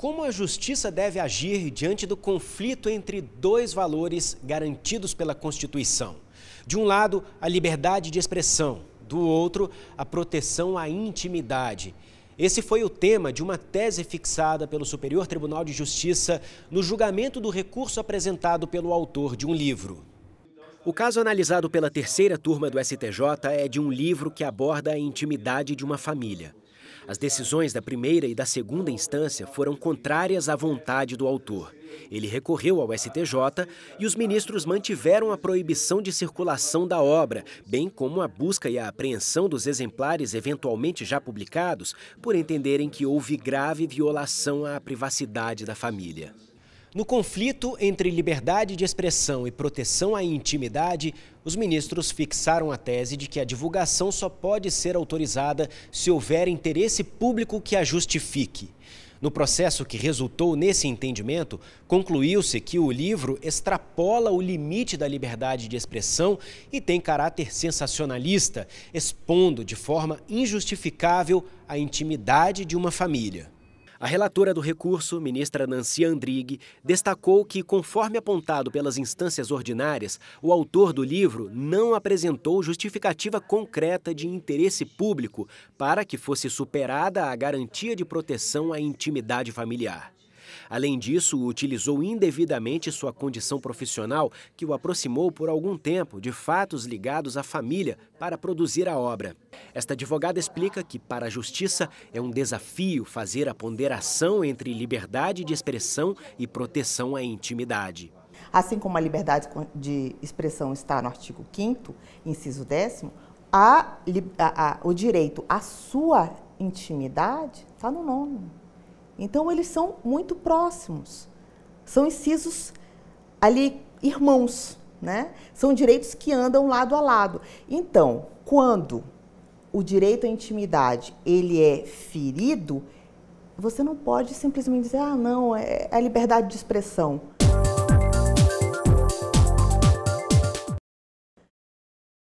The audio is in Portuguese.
Como a justiça deve agir diante do conflito entre dois valores garantidos pela Constituição? De um lado, a liberdade de expressão, do outro, a proteção à intimidade. Esse foi o tema de uma tese fixada pelo Superior Tribunal de Justiça no julgamento do recurso apresentado pelo autor de um livro. O caso analisado pela terceira turma do STJ é de um livro que aborda a intimidade de uma família. As decisões da primeira e da segunda instância foram contrárias à vontade do autor. Ele recorreu ao STJ e os ministros mantiveram a proibição de circulação da obra, bem como a busca e a apreensão dos exemplares eventualmente já publicados, por entenderem que houve grave violação à privacidade da família. No conflito entre liberdade de expressão e proteção à intimidade, os ministros fixaram a tese de que a divulgação só pode ser autorizada se houver interesse público que a justifique. No processo que resultou nesse entendimento, concluiu-se que o livro extrapola o limite da liberdade de expressão e tem caráter sensacionalista, expondo de forma injustificável a intimidade de uma família. A relatora do recurso, ministra Nancy Andrighi, destacou que, conforme apontado pelas instâncias ordinárias, o autor do livro não apresentou justificativa concreta de interesse público para que fosse superada a garantia de proteção à intimidade familiar. Além disso, utilizou indevidamente sua condição profissional, que o aproximou por algum tempo de fatos ligados à família para produzir a obra. Esta advogada explica que, para a justiça, é um desafio fazer a ponderação entre liberdade de expressão e proteção à intimidade. Assim como a liberdade de expressão está no artigo 5 inciso 10 a, a, a, o direito à sua intimidade está no nono. Então, eles são muito próximos. São incisos ali irmãos, né? São direitos que andam lado a lado. Então, quando o direito à intimidade ele é ferido, você não pode simplesmente dizer, ah, não, é a é liberdade de expressão.